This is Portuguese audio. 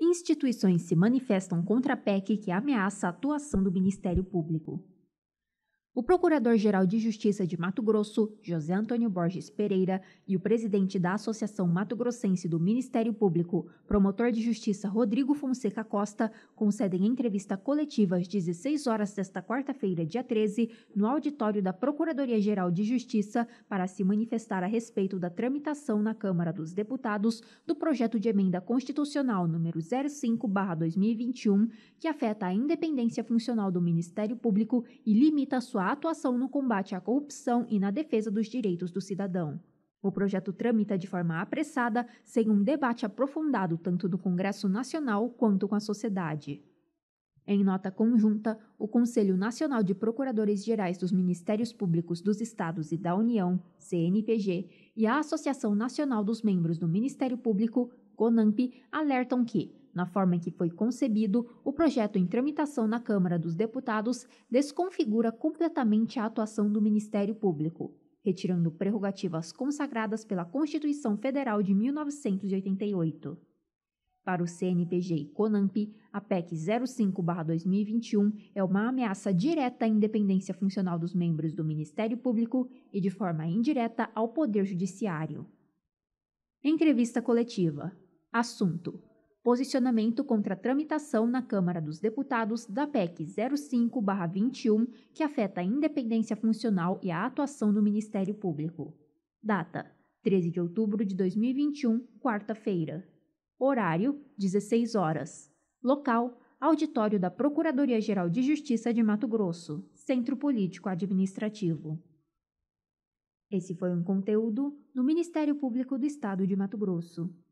Instituições se manifestam contra a PEC que ameaça a atuação do Ministério Público. O Procurador-Geral de Justiça de Mato Grosso, José Antônio Borges Pereira, e o presidente da Associação Mato Grossense do Ministério Público, promotor de justiça Rodrigo Fonseca Costa, concedem entrevista coletiva às 16 horas desta quarta-feira, dia 13, no auditório da Procuradoria-Geral de Justiça para se manifestar a respeito da tramitação na Câmara dos Deputados do projeto de emenda constitucional número 05/2021, que afeta a independência funcional do Ministério Público e limita a sua pela atuação no combate à corrupção e na defesa dos direitos do cidadão. O projeto tramita de forma apressada, sem um debate aprofundado tanto no Congresso Nacional quanto com a sociedade. Em nota conjunta, o Conselho Nacional de Procuradores Gerais dos Ministérios Públicos dos Estados e da União, CNPG, e a Associação Nacional dos Membros do Ministério Público, CONAMP, alertam que na forma em que foi concebido, o projeto em tramitação na Câmara dos Deputados desconfigura completamente a atuação do Ministério Público, retirando prerrogativas consagradas pela Constituição Federal de 1988. Para o CNPG e Conamp, a PEC 05-2021 é uma ameaça direta à independência funcional dos membros do Ministério Público e, de forma indireta, ao Poder Judiciário. Entrevista coletiva. Assunto: posicionamento contra a tramitação na Câmara dos Deputados da PEC 05-21, que afeta a independência funcional e a atuação do Ministério Público. Data: 13 de outubro de 2021, quarta-feira. Horário: 16 horas. Local: Auditório da Procuradoria-Geral de Justiça de Mato Grosso, Centro Político Administrativo. Esse foi um conteúdo do Ministério Público do Estado de Mato Grosso.